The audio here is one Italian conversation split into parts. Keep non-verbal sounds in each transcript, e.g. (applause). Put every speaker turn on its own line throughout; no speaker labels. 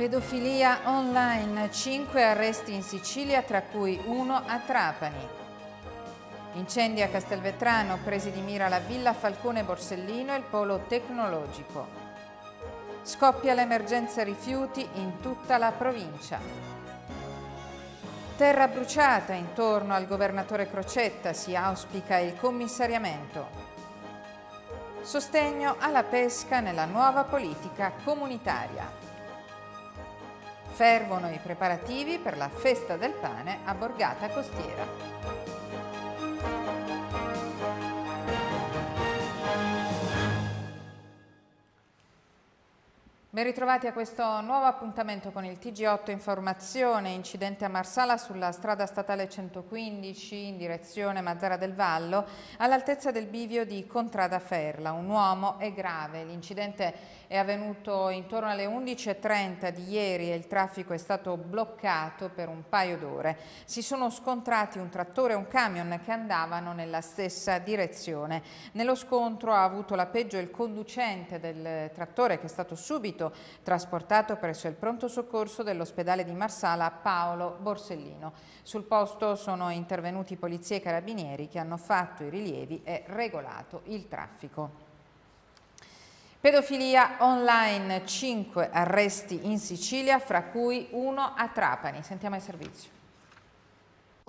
Pedofilia online, 5 arresti in Sicilia, tra cui uno a Trapani. Incendi a Castelvetrano, presi di mira la Villa Falcone Borsellino e il polo tecnologico. Scoppia l'emergenza rifiuti in tutta la provincia. Terra bruciata intorno al governatore Crocetta, si auspica il commissariamento. Sostegno alla pesca nella nuova politica comunitaria. Fervono i preparativi per la festa del pane a Borgata Costiera. Ben ritrovati a questo nuovo appuntamento con il TG8 Informazione, incidente a Marsala sulla strada statale 115 in direzione Mazzara del Vallo all'altezza del bivio di Contrada Ferla. Un uomo è grave, l'incidente è avvenuto intorno alle 11.30 di ieri e il traffico è stato bloccato per un paio d'ore. Si sono scontrati un trattore e un camion che andavano nella stessa direzione. Nello scontro ha avuto la peggio il conducente del trattore che è stato subito trasportato presso il pronto soccorso dell'ospedale di Marsala Paolo Borsellino. Sul posto sono intervenuti polizie e carabinieri che hanno fatto i rilievi e regolato il traffico. Pedofilia online, 5 arresti in Sicilia, fra cui uno a Trapani. Sentiamo il servizio.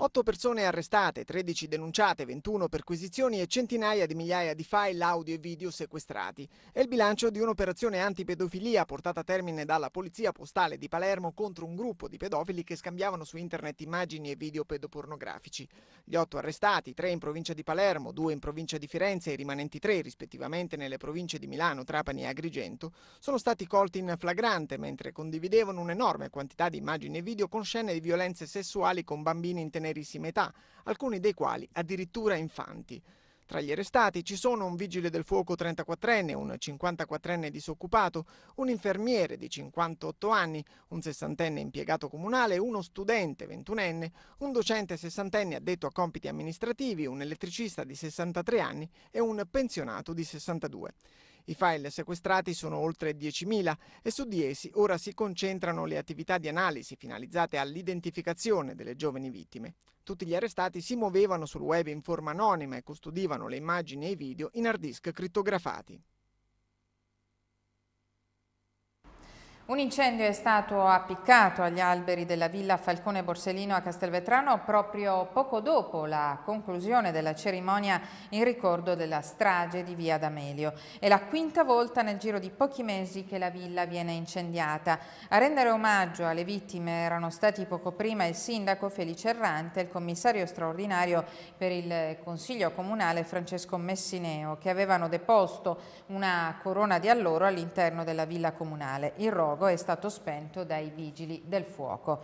8 persone arrestate, 13 denunciate, 21 perquisizioni e centinaia di migliaia di file audio e video sequestrati. È il bilancio di un'operazione antipedofilia portata a termine dalla Polizia Postale di Palermo contro un gruppo di pedofili che scambiavano su internet immagini e video pedopornografici. Gli 8 arrestati, 3 in provincia di Palermo, 2 in provincia di Firenze e i rimanenti 3 rispettivamente nelle province di Milano, Trapani e Agrigento, sono stati colti in flagrante mentre condividevano un'enorme quantità di immagini e video con scene di violenze sessuali con bambini in tenere tenerissima età, alcuni dei quali addirittura infanti. Tra gli arrestati ci sono un vigile del fuoco 34enne, un 54enne disoccupato, un infermiere di 58 anni, un 60enne impiegato comunale, uno studente 21enne, un docente 60enne addetto a compiti amministrativi, un elettricista di 63 anni e un pensionato di 62. I file sequestrati sono oltre 10.000 e su di essi ora si concentrano le attività di analisi finalizzate all'identificazione delle giovani vittime. Tutti gli arrestati si muovevano sul web in forma anonima e custodivano le immagini e i video in hard disk crittografati.
Un incendio è stato appiccato agli alberi della villa Falcone Borsellino a Castelvetrano proprio poco dopo la conclusione della cerimonia in ricordo della strage di Via D'Amelio. È la quinta volta nel giro di pochi mesi che la villa viene incendiata. A rendere omaggio alle vittime erano stati poco prima il sindaco Felice Errante e il commissario straordinario per il Consiglio Comunale Francesco Messineo che avevano deposto una corona di alloro all'interno della villa comunale. Il rogo Borgo è stato spento dai vigili del fuoco.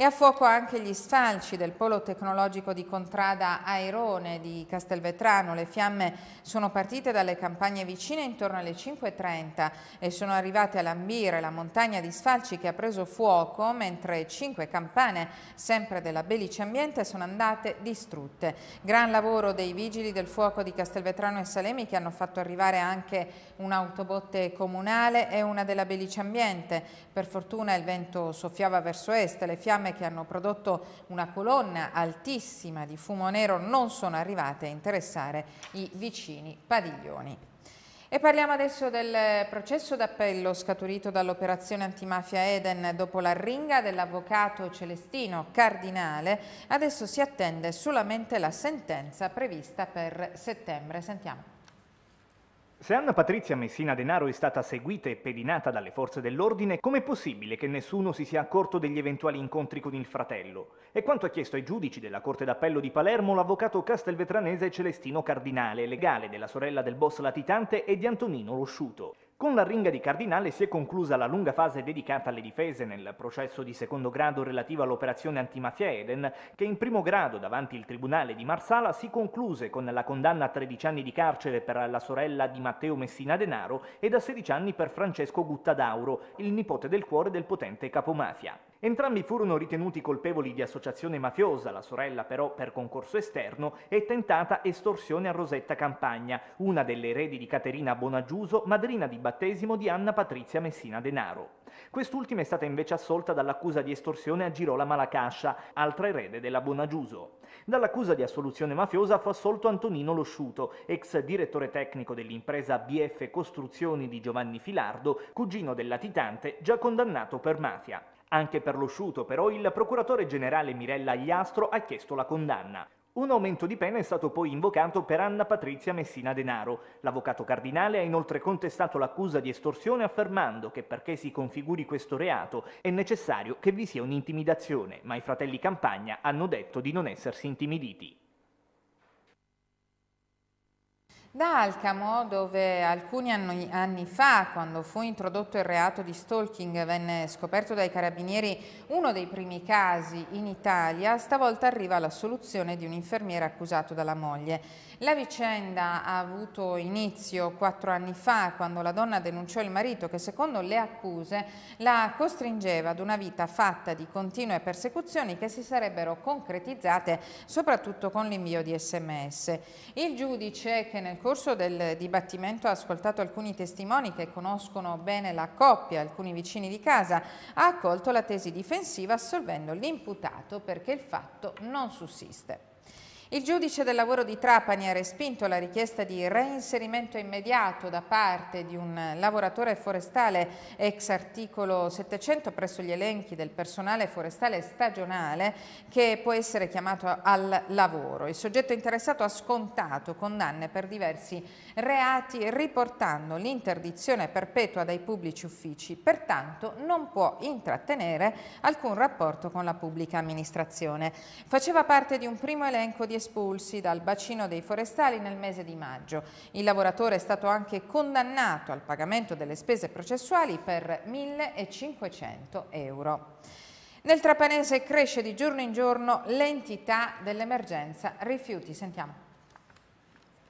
E a fuoco anche gli sfalci del polo tecnologico di Contrada Airone di Castelvetrano. Le fiamme sono partite dalle campagne vicine intorno alle 5.30 e sono arrivate a lambire la montagna di sfalci che ha preso fuoco mentre cinque campane, sempre della Belice Ambiente, sono andate distrutte. Gran lavoro dei vigili del fuoco di Castelvetrano e Salemi che hanno fatto arrivare anche un'autobotte comunale e una della Belice Ambiente. Per fortuna il vento soffiava verso est, le fiamme fiamme che hanno prodotto una colonna altissima di fumo nero non sono arrivate a interessare i vicini padiglioni. E parliamo adesso del processo d'appello scaturito dall'operazione antimafia Eden dopo l'arringa dell'avvocato Celestino Cardinale. Adesso si attende solamente la sentenza prevista per settembre. Sentiamo.
Se Anna Patrizia Messina Denaro è stata seguita e pedinata dalle forze dell'ordine, com'è possibile che nessuno si sia accorto degli eventuali incontri con il fratello? È quanto ha chiesto ai giudici della Corte d'Appello di Palermo l'avvocato castelvetranese Celestino Cardinale, legale della sorella del boss latitante e di Antonino Losciuto. Con la ringa di Cardinale si è conclusa la lunga fase dedicata alle difese nel processo di secondo grado relativo all'operazione antimafia Eden, che in primo grado davanti il Tribunale di Marsala si concluse con la condanna a 13 anni di carcere per la sorella di Matteo Messina Denaro e a 16 anni per Francesco Guttadauro, il nipote del cuore del potente capomafia. Entrambi furono ritenuti colpevoli di associazione mafiosa, la sorella però per concorso esterno, e tentata estorsione a Rosetta Campagna, una delle eredi di Caterina Bonagiuso, madrina di battesimo di Anna Patrizia Messina Denaro. Quest'ultima è stata invece assolta dall'accusa di estorsione a Girola Malacascia, altra erede della Bonagiuso. Dall'accusa di assoluzione mafiosa fu assolto Antonino Losciuto, ex direttore tecnico dell'impresa BF Costruzioni di Giovanni Filardo, cugino del latitante, già condannato per mafia. Anche per lo sciuto, però, il procuratore generale Mirella Agliastro ha chiesto la condanna. Un aumento di pena è stato poi invocato per Anna Patrizia Messina Denaro. L'avvocato cardinale ha inoltre contestato l'accusa di estorsione affermando che perché si configuri questo reato è necessario che vi sia un'intimidazione, ma i fratelli Campagna hanno detto di non essersi intimiditi.
Da Alcamo, dove alcuni anni, fa, quando fu introdotto il reato di stalking, venne scoperto dai carabinieri uno dei primi casi in Italia, stavolta arriva la soluzione di un infermiere accusato dalla moglie. La vicenda ha avuto inizio quattro anni fa quando la donna denunciò il marito che secondo le accuse la costringeva ad una vita fatta di continue persecuzioni che si sarebbero concretizzate soprattutto con l'invio di sms. Il giudice che nel corso del dibattimento ha ascoltato alcuni testimoni che conoscono bene la coppia, alcuni vicini di casa, ha accolto la tesi difensiva assolvendo l'imputato perché il fatto non sussiste. Il giudice del lavoro di Trapani ha respinto la richiesta di reinserimento immediato da parte di un lavoratore forestale ex articolo 700 presso gli elenchi del personale forestale stagionale che può essere chiamato al lavoro. Il soggetto interessato ha scontato condanne per diversi reati riportando l'interdizione perpetua dai pubblici uffici, pertanto non può intrattenere alcun rapporto con la pubblica amministrazione. Faceva parte di un primo elenco di espulsi dal bacino dei forestali nel mese di maggio. Il lavoratore è stato anche condannato al pagamento delle spese processuali per 1.500 euro. Nel Trapanese cresce di giorno in giorno l'entità dell'emergenza rifiuti. Sentiamo.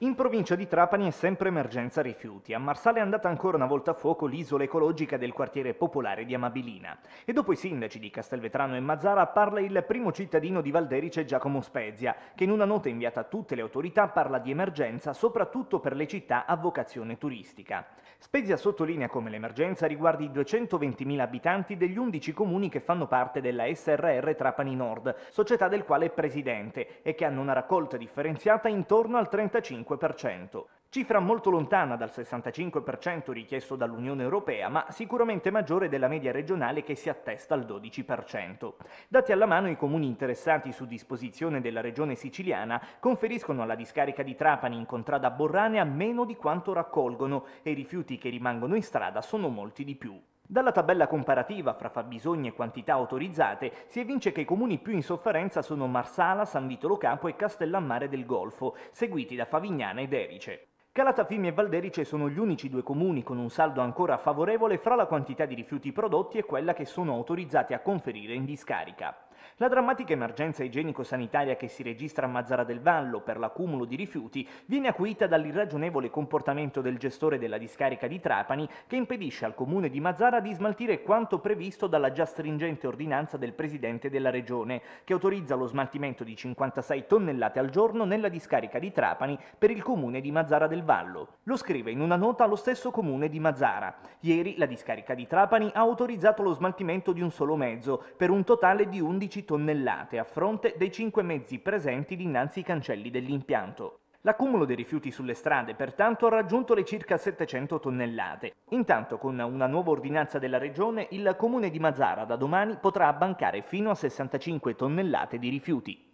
In provincia di Trapani è sempre emergenza rifiuti. A Marsale è andata ancora una volta a fuoco l'isola ecologica del quartiere popolare di Amabilina. E dopo i sindaci di Castelvetrano e Mazzara parla il primo cittadino di Valderice Giacomo Spezia, che in una nota inviata a tutte le autorità parla di emergenza soprattutto per le città a vocazione turistica. Spezia sottolinea come l'emergenza riguardi i 220.000 abitanti degli 11 comuni che fanno parte della SRR Trapani Nord, società del quale è presidente, e che hanno una raccolta differenziata intorno al 35 45%, cifra molto lontana dal 65% richiesto dall'Unione Europea, ma sicuramente maggiore della media regionale che si attesta al 12%. Dati alla mano i comuni interessati su disposizione della regione siciliana conferiscono alla discarica di Trapani in contrada Borranea meno di quanto raccolgono e i rifiuti che rimangono in strada sono molti di più. Dalla tabella comparativa fra fabbisogni e quantità autorizzate si evince che i comuni più in sofferenza sono Marsala, San Vito Lo Campo e Castellammare del Golfo, seguiti da Favignana ed Erice. Calatafimi e Valderice sono gli unici due comuni con un saldo ancora favorevole fra la quantità di rifiuti prodotti e quella che sono autorizzati a conferire in discarica. La drammatica emergenza igienico-sanitaria che si registra a Mazzara del Vallo per l'accumulo di rifiuti viene acuita dall'irragionevole comportamento del gestore della discarica di Trapani che impedisce al comune di Mazzara di smaltire quanto previsto dalla già stringente ordinanza del presidente della regione che autorizza lo smaltimento di 56 tonnellate al giorno nella discarica di Trapani per il comune di Mazzara del Vallo. Lo scrive in una nota lo stesso comune di Mazzara. Ieri la discarica di Trapani ha autorizzato lo smaltimento di un solo mezzo per un totale di 11 11 tonnellate a fronte dei 5 mezzi presenti dinanzi ai cancelli dell'impianto. L'accumulo dei rifiuti sulle strade pertanto ha raggiunto le circa 700 tonnellate. Intanto con una nuova ordinanza della regione il comune di Mazzara da domani potrà abbancare fino a 65 tonnellate di rifiuti.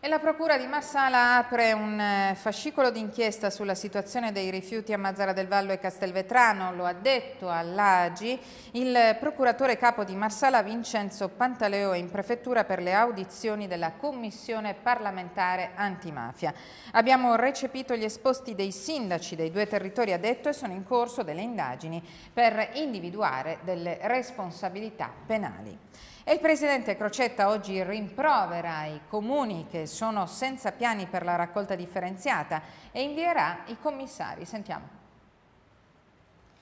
E la Procura di Marsala apre un eh, fascicolo d'inchiesta sulla situazione dei rifiuti a Mazzara del Vallo e Castelvetrano, lo ha detto all'Agi il procuratore capo di Marsala Vincenzo Pantaleo in prefettura per le audizioni della Commissione parlamentare antimafia. Abbiamo recepito gli esposti dei sindaci dei due territori, ha detto, e sono in corso delle indagini per individuare delle responsabilità penali. E il presidente Crocetta oggi rimprovera i comuni che sono senza piani per la raccolta differenziata e invierà i commissari. Sentiamo.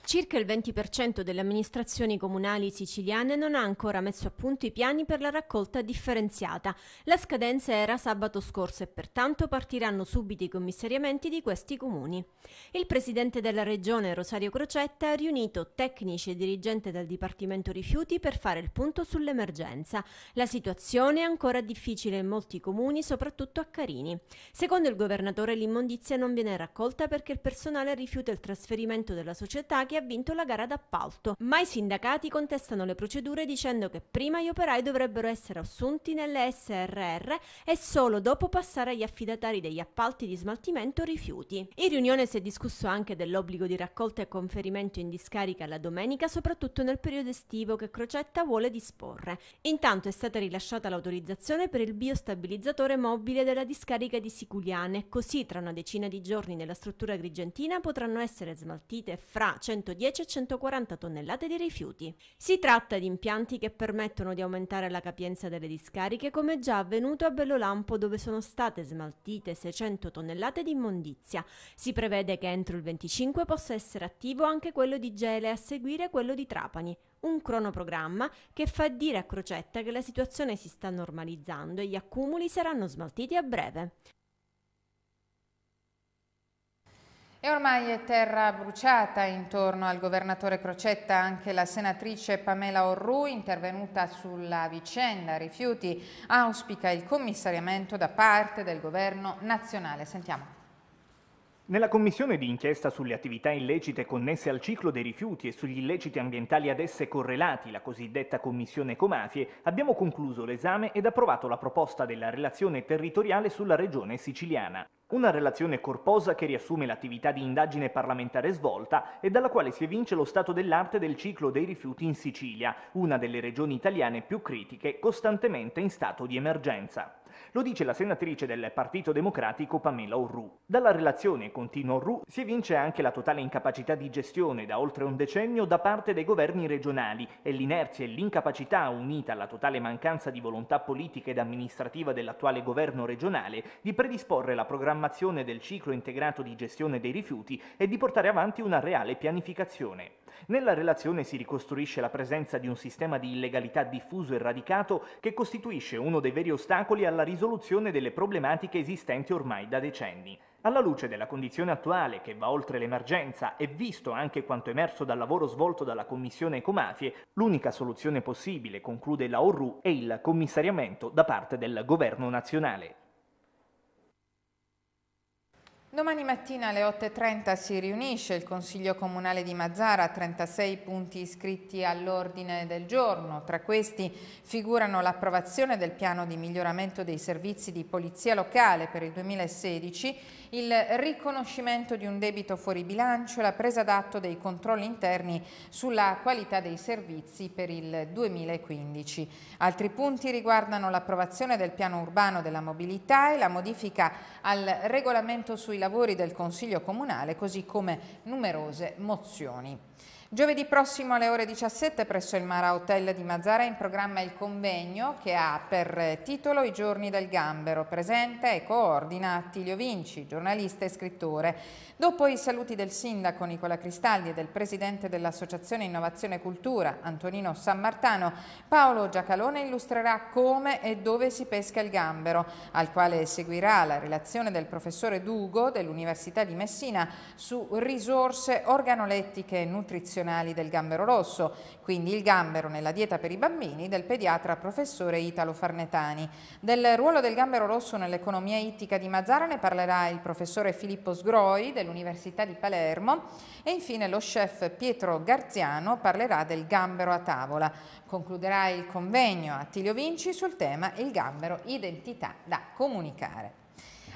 Circa il
20% delle amministrazioni comunali siciliane non ha ancora messo a punto i piani per la raccolta differenziata. La scadenza era sabato scorso e pertanto partiranno subito i commissariamenti di questi comuni. Il presidente della regione Rosario Crocetta ha riunito tecnici e dirigenti del Dipartimento Rifiuti per fare il punto sull'emergenza. La situazione è ancora difficile in molti comuni, soprattutto a Carini. Secondo il governatore l'immondizia non viene raccolta perché il personale rifiuta il trasferimento della società che che ha vinto la gara d'appalto, ma i sindacati contestano le procedure dicendo che prima gli operai dovrebbero essere assunti nelle SRR e solo dopo passare agli affidatari degli appalti di smaltimento rifiuti. In riunione si è discusso anche dell'obbligo di raccolta e conferimento in discarica la domenica, soprattutto nel periodo estivo che Crocetta vuole disporre. Intanto è stata rilasciata l'autorizzazione per il biostabilizzatore mobile della discarica di Siculiane, così tra una decina di giorni nella struttura grigentina potranno essere smaltite fra 100 110 e 140 tonnellate di rifiuti. Si tratta di impianti che permettono di aumentare la capienza delle discariche come già avvenuto a Bellolampo dove sono state smaltite 600 tonnellate di immondizia. Si prevede che entro il 25 possa essere attivo anche quello di Gele e a seguire quello di Trapani, un cronoprogramma che fa dire a Crocetta che la situazione si sta normalizzando e gli accumuli saranno smaltiti a breve.
E ormai è terra bruciata intorno al governatore Crocetta anche la senatrice Pamela Orru intervenuta sulla vicenda rifiuti auspica il commissariamento da parte del governo nazionale. Sentiamo.
Nella commissione di inchiesta sulle attività illecite connesse al ciclo dei rifiuti e sugli illeciti ambientali ad esse correlati, la cosiddetta commissione Comafie, abbiamo concluso l'esame ed approvato la proposta della relazione territoriale sulla regione siciliana. Una relazione corposa che riassume l'attività di indagine parlamentare svolta e dalla quale si evince lo stato dell'arte del ciclo dei rifiuti in Sicilia, una delle regioni italiane più critiche costantemente in stato di emergenza. Lo dice la senatrice del Partito Democratico Pamela Orru. Dalla relazione, continua Orru, si evince anche la totale incapacità di gestione da oltre un decennio da parte dei governi regionali e l'inerzia e l'incapacità unita alla totale mancanza di volontà politica ed amministrativa dell'attuale governo regionale di predisporre la programmazione del ciclo integrato di gestione dei rifiuti e di portare avanti una reale pianificazione. Nella relazione si ricostruisce la presenza di un sistema di illegalità diffuso e radicato che costituisce uno dei veri ostacoli alla risoluzione risoluzione delle problematiche esistenti ormai da decenni. Alla luce della condizione attuale, che va oltre l'emergenza, e visto anche quanto emerso dal lavoro svolto dalla Commissione Ecomafie, l'unica soluzione possibile, conclude la ORU, è il commissariamento da parte del Governo nazionale.
Domani mattina alle 8.30 si riunisce il Consiglio Comunale di Mazzara, 36 punti iscritti all'ordine del giorno. Tra questi figurano l'approvazione del piano di miglioramento dei servizi di polizia locale per il 2016 il riconoscimento di un debito fuori bilancio, la presa d'atto dei controlli interni sulla qualità dei servizi per il 2015. Altri punti riguardano l'approvazione del piano urbano della mobilità e la modifica al regolamento sui lavori del Consiglio Comunale, così come numerose mozioni. Giovedì prossimo alle ore 17 presso il Mara Hotel di Mazzara è in programma il convegno che ha per titolo I giorni del gambero. Presente e coordina Attilio Vinci, giornalista e scrittore. Dopo i saluti del sindaco Nicola Cristaldi e del presidente dell'Associazione Innovazione Cultura Antonino San Martano, Paolo Giacalone illustrerà come e dove si pesca il gambero, al quale seguirà la relazione del professore Dugo dell'Università di Messina su risorse organolettiche e nutrizionali nutrizionali del gambero rosso, quindi il gambero nella dieta per i bambini del pediatra professore Italo Farnetani. Del ruolo del gambero rosso nell'economia ittica di Mazzara ne parlerà il professore Filippo Sgroi dell'Università di Palermo e infine lo chef Pietro Garziano parlerà del gambero a tavola. Concluderà il convegno a Tilio Vinci sul tema il gambero identità da comunicare.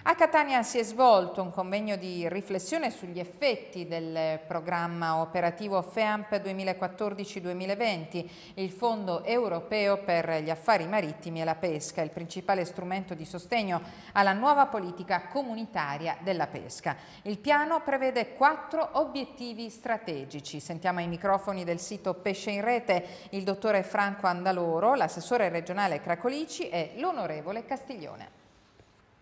A Catania si è svolto un convegno di riflessione sugli effetti del programma operativo FEAMP 2014-2020, il Fondo europeo per gli affari marittimi e la pesca, il principale strumento di sostegno alla nuova politica comunitaria della pesca. Il piano prevede quattro obiettivi strategici. Sentiamo ai microfoni del sito Pesce in Rete il dottore Franco Andaloro, l'assessore regionale Cracolici e l'onorevole Castiglione.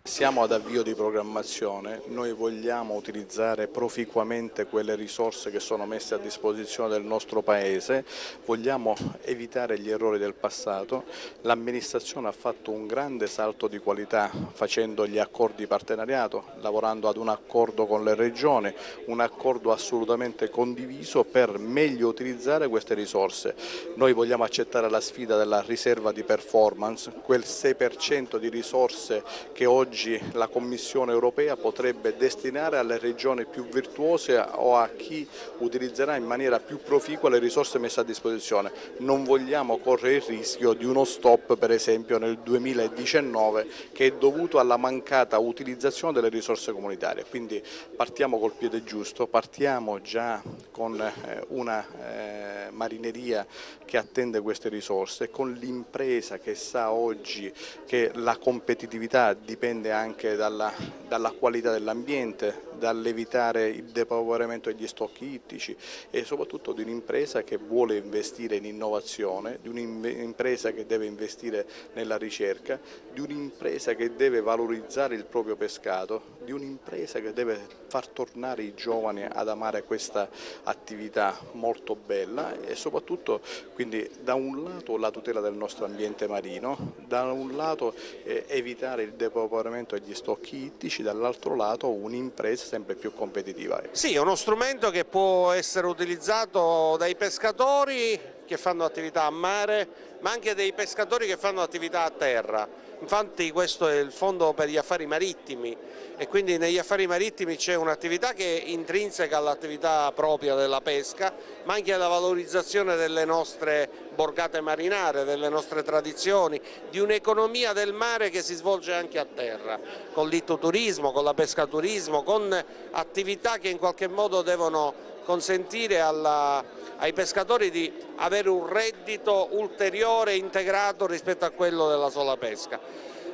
Siamo ad avvio di programmazione, noi vogliamo utilizzare proficuamente quelle risorse che sono messe a disposizione del nostro Paese, vogliamo evitare gli errori del passato, l'amministrazione ha fatto un grande salto di qualità facendo gli accordi di partenariato, lavorando ad un accordo con le regioni, un accordo assolutamente condiviso per meglio utilizzare queste risorse. Noi vogliamo accettare la sfida della riserva di performance, quel 6% di risorse che oggi oggi la Commissione europea potrebbe destinare alle regioni più virtuose o a chi utilizzerà in maniera più proficua le risorse messe a disposizione. Non vogliamo correre il rischio di uno stop per esempio nel 2019 che è dovuto alla mancata utilizzazione delle risorse comunitarie. Quindi partiamo col piede giusto, partiamo già con eh, una eh, marineria che attende queste risorse, con l'impresa che sa oggi che la competitività dipende dipende anche dalla, dalla qualità dell'ambiente, dall'evitare il depauperamento degli stocchi ittici e soprattutto di un'impresa che vuole investire in innovazione, di un'impresa che deve investire nella ricerca, di un'impresa che deve valorizzare il proprio pescato, di un'impresa che deve far tornare i giovani ad amare questa attività molto bella e soprattutto quindi da un lato la tutela del nostro ambiente marino, da un lato eh, evitare il depauperamento superamento degli stock ittici, dall'altro lato un'impresa sempre più competitiva.
Sì, è uno strumento che può essere utilizzato dai pescatori che fanno attività a mare, ma anche dai pescatori che fanno attività a terra Infatti questo è il fondo per gli affari marittimi e quindi negli affari marittimi c'è un'attività che è intrinseca all'attività propria della pesca ma anche alla valorizzazione delle nostre borgate marinare, delle nostre tradizioni, di un'economia del mare che si svolge anche a terra, con l'ittoturismo, con la pescaturismo, con attività che in qualche modo devono consentire alla ai pescatori di avere un reddito ulteriore integrato rispetto a quello della sola pesca.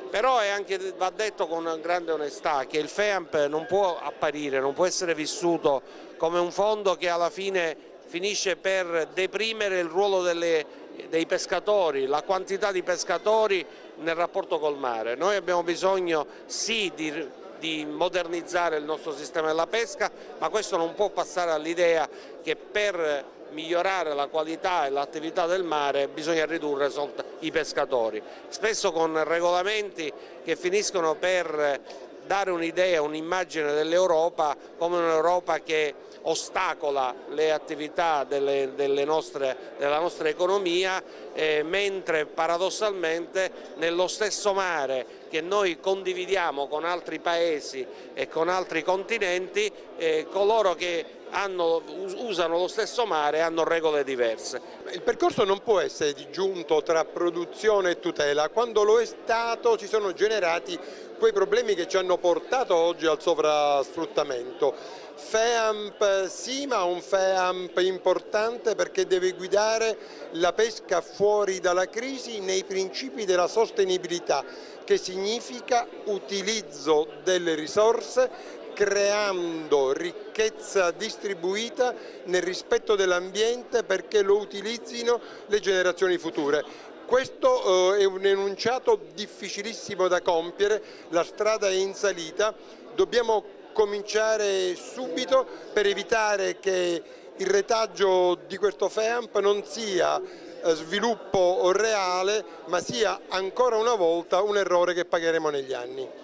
Però è anche, va detto con grande onestà che il FEAMP non può apparire, non può essere vissuto come un fondo che alla fine finisce per deprimere il ruolo delle, dei pescatori, la quantità di pescatori nel rapporto col mare. Noi abbiamo bisogno sì di, di modernizzare il nostro sistema della pesca, ma questo non può passare all'idea che per migliorare la qualità e l'attività del mare bisogna ridurre i pescatori, spesso con regolamenti che finiscono per dare un'idea, un'immagine dell'Europa come un'Europa che ostacola le attività delle, delle nostre, della nostra economia, eh, mentre paradossalmente nello stesso mare che noi condividiamo con altri paesi e con altri continenti, eh, coloro che hanno, usano lo stesso mare e hanno regole diverse.
Il percorso non può essere disgiunto tra produzione e tutela, quando lo è stato si sono generati quei problemi che ci hanno portato oggi al sovrasfruttamento. FEAMP sì, ma un FEAMP importante perché deve guidare la pesca fuori dalla crisi nei principi della sostenibilità, che significa utilizzo delle risorse creando ricchezza distribuita nel rispetto dell'ambiente perché lo utilizzino le generazioni future. Questo eh, è un enunciato difficilissimo da compiere, la strada è in salita, dobbiamo cominciare subito per evitare che il retaggio di questo FEAMP non sia eh, sviluppo reale ma sia ancora una volta un errore che pagheremo negli anni.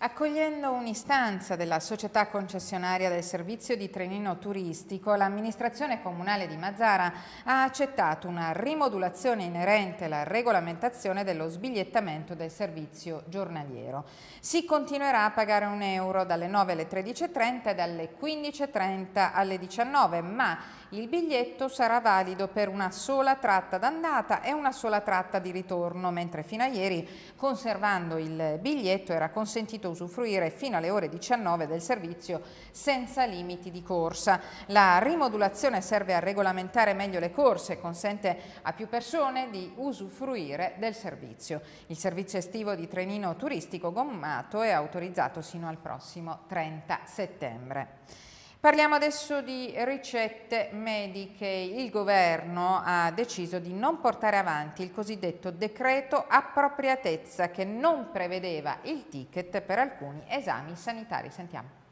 Accogliendo un'istanza della società concessionaria del servizio di trenino turistico, l'amministrazione comunale di Mazzara ha accettato una rimodulazione inerente alla regolamentazione dello sbigliettamento del servizio giornaliero. Si continuerà a pagare un euro dalle 9 alle 13.30 e dalle 15.30 alle 19, ma il biglietto sarà valido per una sola tratta d'andata e una sola tratta di ritorno, mentre fino a ieri, conservando il biglietto, era consentito usufruire fino alle ore 19 del servizio senza limiti di corsa. La rimodulazione serve a regolamentare meglio le corse e consente a più persone di usufruire del servizio. Il servizio estivo di trenino turistico gommato è autorizzato sino al prossimo 30 settembre. Parliamo adesso di ricette mediche. Il governo ha deciso di non portare avanti il cosiddetto decreto appropriatezza che non prevedeva il ticket per alcuni esami sanitari. Sentiamo.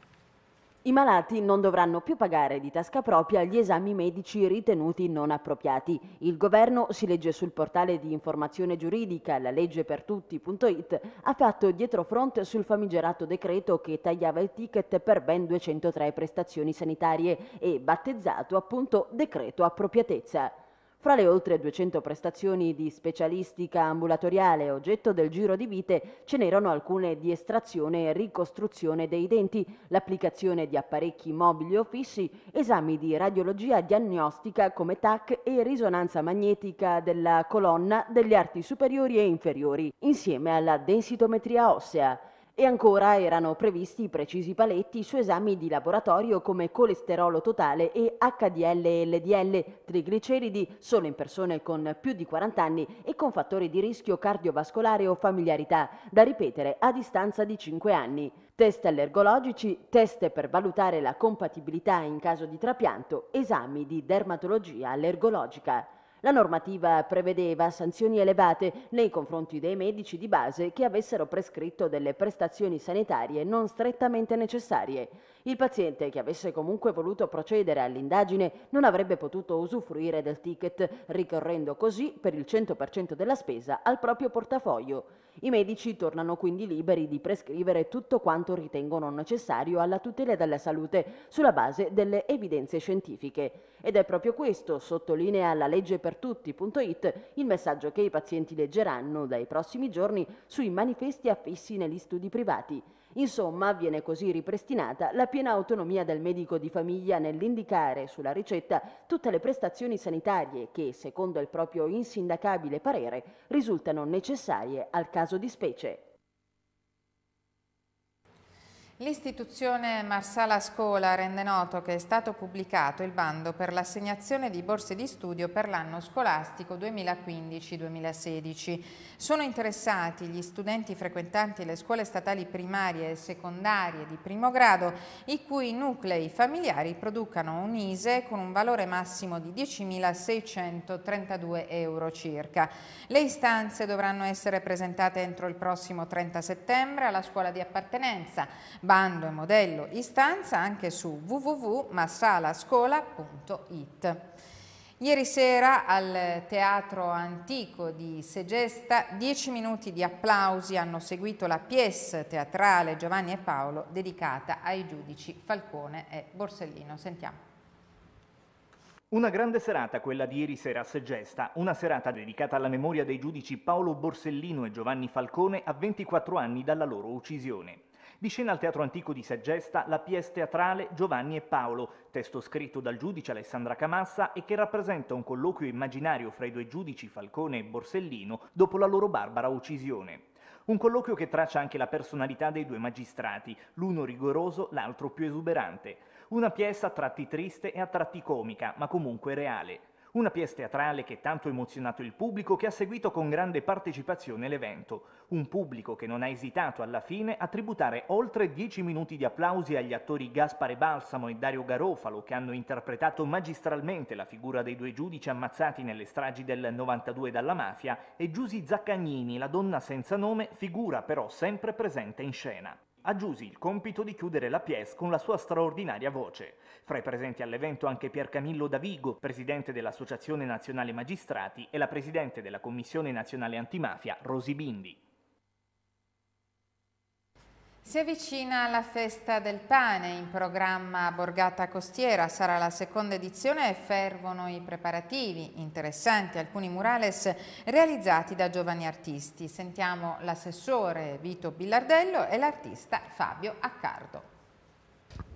I malati non dovranno più pagare di tasca propria gli esami medici ritenuti non appropriati. Il governo, si legge sul portale di informazione giuridica la legge ha fatto dietrofront sul famigerato decreto che tagliava il ticket per ben 203 prestazioni sanitarie e battezzato appunto decreto appropriatezza. Fra le oltre 200 prestazioni di specialistica ambulatoriale oggetto del giro di vite ce n'erano alcune di estrazione e ricostruzione dei denti, l'applicazione di apparecchi mobili o fissi, esami di radiologia diagnostica come TAC e risonanza magnetica della colonna delle arti superiori e inferiori, insieme alla densitometria ossea. E ancora erano previsti precisi paletti su esami di laboratorio come colesterolo totale e HDL e LDL, trigliceridi solo in persone con più di 40 anni e con fattori di rischio cardiovascolare o familiarità, da ripetere a distanza di 5 anni. Test allergologici, test per valutare la compatibilità in caso di trapianto, esami di dermatologia allergologica. La normativa prevedeva sanzioni elevate nei confronti dei medici di base che avessero prescritto delle prestazioni sanitarie non strettamente necessarie. Il paziente che avesse comunque voluto procedere all'indagine non avrebbe potuto usufruire del ticket, ricorrendo così per il 100% della spesa al proprio portafoglio. I medici tornano quindi liberi di prescrivere tutto quanto ritengono necessario alla tutela della salute sulla base delle evidenze scientifiche. Ed è proprio questo, sottolinea la legge per tutti.it, il messaggio che i pazienti leggeranno dai prossimi giorni sui manifesti affissi negli studi privati. Insomma, viene così ripristinata la piena autonomia del medico di famiglia nell'indicare sulla ricetta tutte le prestazioni sanitarie che, secondo il proprio insindacabile parere, risultano necessarie al caso di specie.
L'istituzione Marsala Scuola rende noto che è stato pubblicato il bando per l'assegnazione di borse di studio per l'anno scolastico 2015-2016. Sono interessati gli studenti frequentanti le scuole statali primarie e secondarie di primo grado, i cui nuclei familiari producano un ISE con un valore massimo di 10.632 euro circa. Le istanze dovranno essere presentate entro il prossimo 30 settembre alla scuola di appartenenza bando e modello istanza anche su www.massalascola.it. Ieri sera al Teatro Antico di Segesta dieci minuti di applausi hanno seguito la pièce teatrale Giovanni e Paolo dedicata ai giudici Falcone e Borsellino. Sentiamo.
Una grande serata quella di ieri sera a Segesta, una serata dedicata alla memoria dei giudici Paolo Borsellino e Giovanni Falcone a 24 anni dalla loro uccisione. Di scena al Teatro Antico di Saggesta la pièce teatrale Giovanni e Paolo, testo scritto dal giudice Alessandra Camassa e che rappresenta un colloquio immaginario fra i due giudici Falcone e Borsellino dopo la loro barbara uccisione. Un colloquio che traccia anche la personalità dei due magistrati, l'uno rigoroso, l'altro più esuberante. Una pièce a tratti triste e a tratti comica, ma comunque reale. Una pièce teatrale che tanto ha emozionato il pubblico che ha seguito con grande partecipazione l'evento. Un pubblico che non ha esitato alla fine a tributare oltre dieci minuti di applausi agli attori Gaspare Balsamo e Dario Garofalo che hanno interpretato magistralmente la figura dei due giudici ammazzati nelle stragi del 92 dalla mafia e Giusy Zaccagnini, la donna senza nome, figura però sempre presente in scena a Giusi il compito di chiudere la pièce con la sua straordinaria voce. Fra i presenti all'evento anche Pier Camillo Davigo, presidente dell'Associazione Nazionale Magistrati, e la presidente della Commissione Nazionale Antimafia, Rosi Bindi.
Si avvicina la festa del pane, in programma Borgata Costiera, sarà la seconda edizione e fervono i preparativi, interessanti alcuni murales realizzati da giovani artisti. Sentiamo l'assessore Vito Billardello e l'artista Fabio Accardo.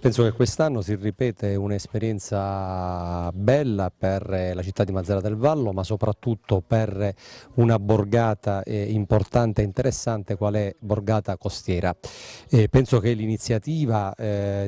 Penso che quest'anno si ripete un'esperienza bella per eh, la città di Mazzara del Vallo ma soprattutto per eh, una borgata eh, importante e interessante qual è Borgata Costiera. penso che l'iniziativa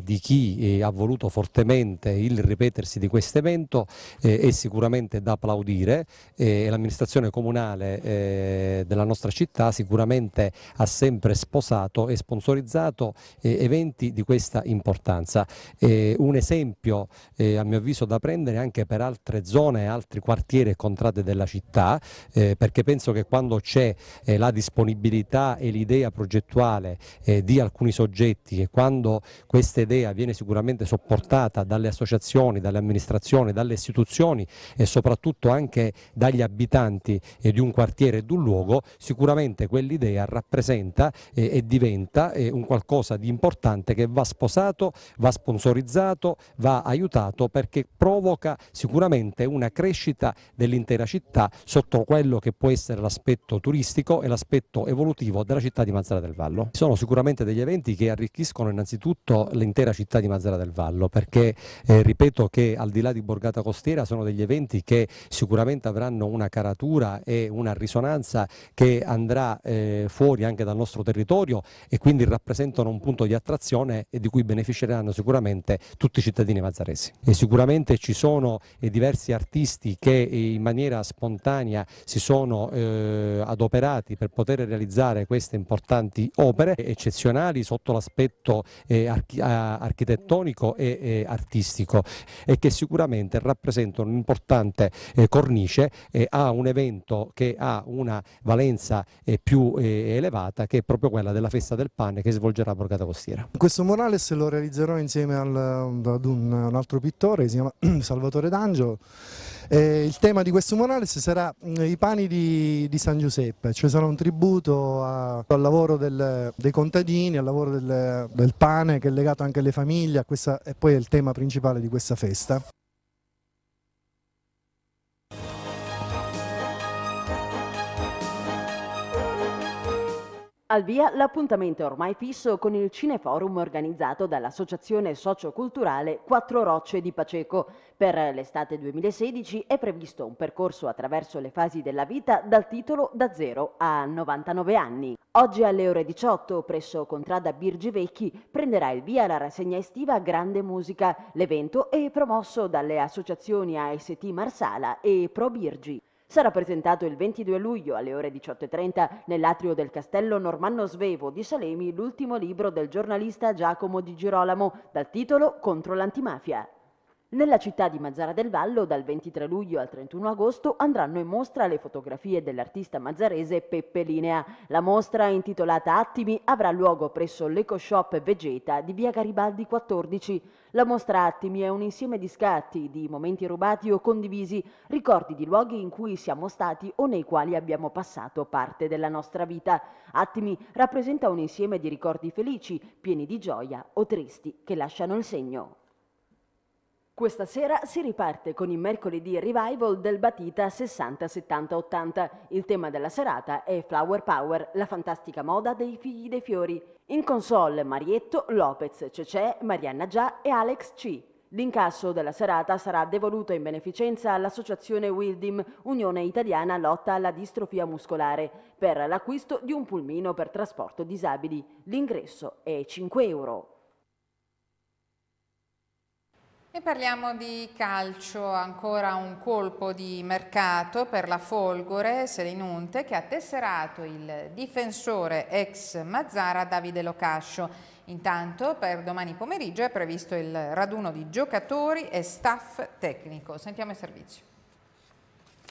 di chi ha voluto fortemente il ripetersi di questo evento è sicuramente da applaudire e l'amministrazione comunale della nostra città sicuramente ha sempre sposato e sponsorizzato eventi di questa importanza maggioranza. Eh, un esempio eh, a mio avviso da prendere anche per altre zone, altri quartieri e contrade della città, eh, perché penso che quando c'è eh, la disponibilità e l'idea progettuale eh, di alcuni soggetti e quando questa idea viene sicuramente sopportata dalle associazioni, dalle amministrazioni, dalle istituzioni e soprattutto anche dagli abitanti eh, di un quartiere e di un luogo, sicuramente quell'idea rappresenta e diventa un qualcosa di importante che va sposato va sponsorizzato, va aiutato perché provoca sicuramente una crescita dell'intera città sotto quello che può essere l'aspetto turistico e l'aspetto evolutivo della città di Mazzara del Vallo. Sono sicuramente degli eventi che arricchiscono innanzitutto l'intera città di Mazzara del Vallo perché eh, ripeto che al di là di Borgata Costiera sono degli eventi che sicuramente avranno una caratura e una risonanza che andrà eh, fuori anche dal nostro territorio e quindi rappresentano un punto di attrazione e di cui beneficeranno saranno sicuramente tutti i cittadini mazzaresi. E sicuramente ci sono eh, diversi artisti che eh, in maniera spontanea si sono eh, adoperati per poter realizzare queste importanti opere eccezionali sotto l'aspetto eh, archi architettonico e, e, artistico e che sicuramente rappresentano un'importante eh, cornice eh, a un evento che ha una valenza più elevata che è proprio quella della festa del pane che svolgerà a Borgata
Costiera. Questo Morales lo realizzerà realizzerò insieme al, ad un, un, altro pittore, si chiama (clears throat) Salvatore D'Angelo. Eh, il tema di questo Morales sarà eh, i pani di, di San Giuseppe, cioè sarà un tributo a, al lavoro del, dei contadini, al lavoro del, del pane che è legato anche alle famiglie, questa è poi il tema principale di questa festa.
Al via l'appuntamento ormai fisso con il Cineforum organizzato dall'Associazione Socioculturale Quattro Rocce di Paceco. Per l'estate 2016 è previsto un percorso attraverso le fasi della vita dal titolo da 0 a 99 anni. Oggi alle ore 18 presso Contrada Birgi Vecchi prenderà il via la rassegna estiva Grande Musica. L'evento è promosso dalle associazioni AST Marsala e Pro Birgi sarà presentato il 22 luglio alle ore 18.30 nell'atrio del Castello Normanno Svevo di Salemi l'ultimo libro del giornalista Giacomo Di Girolamo dal titolo Contro l'antimafia. Nella città di Mazzara del Vallo dal 23 luglio al 31 agosto andranno in mostra le fotografie dell'artista mazzarese Peppe Linea. La mostra, intitolata Attimi, avrà luogo presso l'Eco Shop Vegeta di via Garibaldi 14. La mostra Attimi è un insieme di scatti, di momenti rubati o condivisi, ricordi di luoghi in cui siamo stati o nei quali abbiamo passato parte della nostra vita. Attimi rappresenta un insieme di ricordi felici, pieni di gioia o tristi, che lasciano il segno. Questa sera si riparte con i mercoledì revival del Batita 60-70-80. Il tema della serata è Flower Power, la fantastica moda dei figli dei fiori. In console Marietto, Lopez, Cece, Marianna Già e Alex C. L'incasso della serata sarà devoluto in beneficenza all'associazione Wildim, Unione Italiana Lotta alla Distrofia Muscolare, per l'acquisto di un pulmino per trasporto disabili. L'ingresso è 5 euro.
E parliamo di calcio, ancora un colpo di mercato per la Folgore Selinunte che ha tesserato il difensore ex Mazzara Davide Locascio. Intanto per domani pomeriggio è previsto il raduno di giocatori e staff tecnico. Sentiamo il servizio.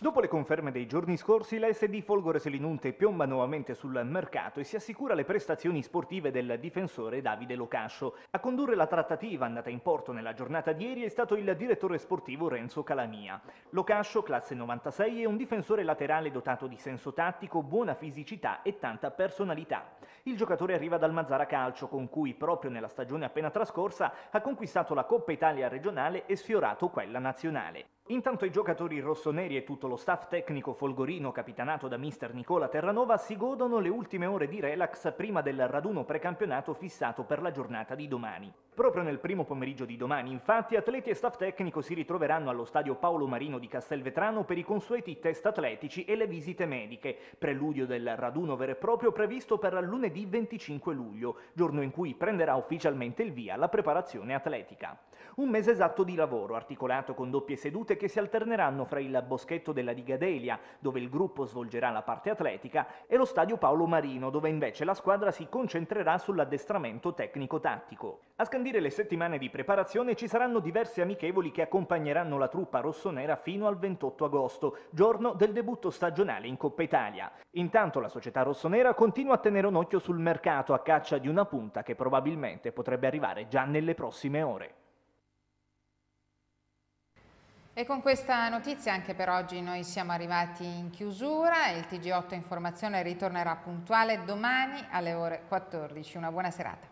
Dopo le conferme dei giorni scorsi, la SD Folgore Selinunte piomba nuovamente sul mercato e si assicura le prestazioni sportive del difensore Davide Locascio. A condurre la trattativa andata in porto nella giornata di ieri è stato il direttore sportivo Renzo Calamia. Locascio, classe 96, è un difensore laterale dotato di senso tattico, buona fisicità e tanta personalità. Il giocatore arriva dal Mazzara Calcio, con cui proprio nella stagione appena trascorsa ha conquistato la Coppa Italia regionale e sfiorato quella nazionale. Intanto i giocatori rossoneri e tutto lo staff tecnico folgorino capitanato da mister Nicola Terranova si godono le ultime ore di relax prima del raduno precampionato fissato per la giornata di domani. Proprio nel primo pomeriggio di domani, infatti, atleti e staff tecnico si ritroveranno allo stadio Paolo Marino di Castelvetrano per i consueti test atletici e le visite mediche, preludio del raduno vero e proprio previsto per lunedì 25 luglio, giorno in cui prenderà ufficialmente il via la preparazione atletica. Un mese esatto di lavoro, articolato con doppie sedute sedute che si alterneranno fra il boschetto della Digadelia, dove il gruppo svolgerà la parte atletica, e lo stadio Paolo Marino, dove invece la squadra si concentrerà sull'addestramento tecnico-tattico. A scandire le settimane di preparazione ci saranno diversi amichevoli che accompagneranno la truppa rossonera fino al 28 agosto, giorno del debutto stagionale in Coppa Italia. Intanto la società rossonera continua a tenere un occhio sul mercato a caccia di una punta che probabilmente potrebbe arrivare già nelle prossime ore.
E con questa notizia anche per oggi noi siamo arrivati in chiusura, il TG8 Informazione ritornerà puntuale domani alle ore 14. Una buona serata.